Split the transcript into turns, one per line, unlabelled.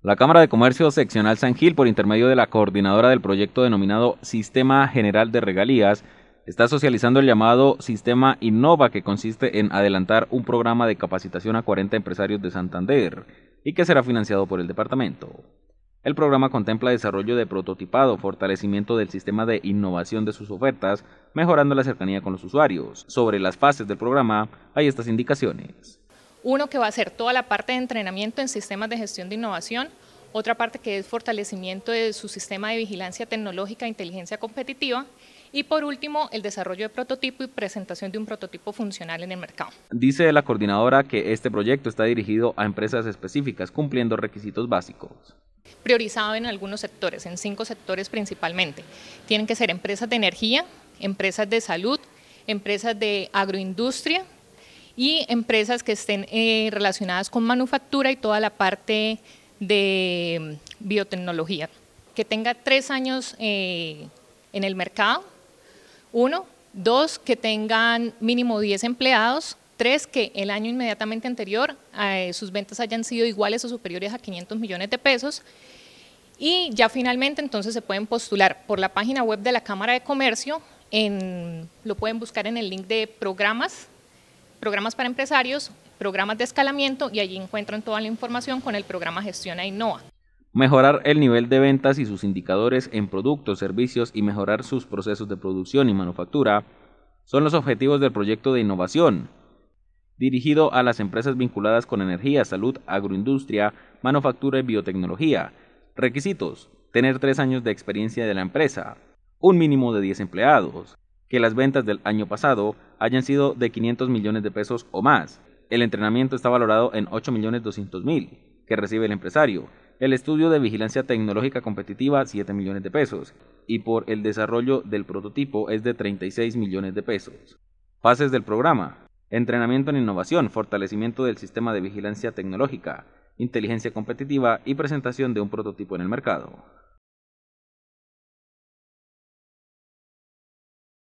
La Cámara de Comercio Seccional San Gil, por intermedio de la coordinadora del proyecto denominado Sistema General de Regalías, está socializando el llamado Sistema Innova, que consiste en adelantar un programa de capacitación a 40 empresarios de Santander y que será financiado por el departamento. El programa contempla desarrollo de prototipado, fortalecimiento del sistema de innovación de sus ofertas, mejorando la cercanía con los usuarios. Sobre las fases del programa hay estas indicaciones.
Uno que va a ser toda la parte de entrenamiento en sistemas de gestión de innovación, otra parte que es fortalecimiento de su sistema de vigilancia tecnológica e inteligencia competitiva, y por último, el desarrollo de prototipo y presentación de un prototipo funcional en el mercado.
Dice la coordinadora que este proyecto está dirigido a empresas específicas, cumpliendo requisitos básicos.
Priorizado en algunos sectores, en cinco sectores principalmente. Tienen que ser empresas de energía, empresas de salud, empresas de agroindustria, y empresas que estén eh, relacionadas con manufactura y toda la parte de mm, biotecnología. Que tenga tres años eh, en el mercado, uno. Dos, que tengan mínimo 10 empleados. Tres, que el año inmediatamente anterior eh, sus ventas hayan sido iguales o superiores a 500 millones de pesos. Y ya finalmente entonces se pueden postular por la página web de la Cámara de Comercio, lo pueden buscar en el link de programas programas para empresarios, programas de escalamiento y allí encuentran toda la información con el programa Gestiona Innova.
Mejorar el nivel de ventas y sus indicadores en productos, servicios y mejorar sus procesos de producción y manufactura son los objetivos del proyecto de innovación, dirigido a las empresas vinculadas con energía, salud, agroindustria, manufactura y biotecnología. Requisitos, tener tres años de experiencia de la empresa, un mínimo de 10 empleados, que las ventas del año pasado hayan sido de 500 millones de pesos o más. El entrenamiento está valorado en 8 millones 200 mil que recibe el empresario. El estudio de vigilancia tecnológica competitiva 7 millones de pesos y por el desarrollo del prototipo es de 36 millones de pesos. Fases del programa. Entrenamiento en innovación, fortalecimiento del sistema de vigilancia tecnológica, inteligencia competitiva y presentación de un prototipo en el mercado.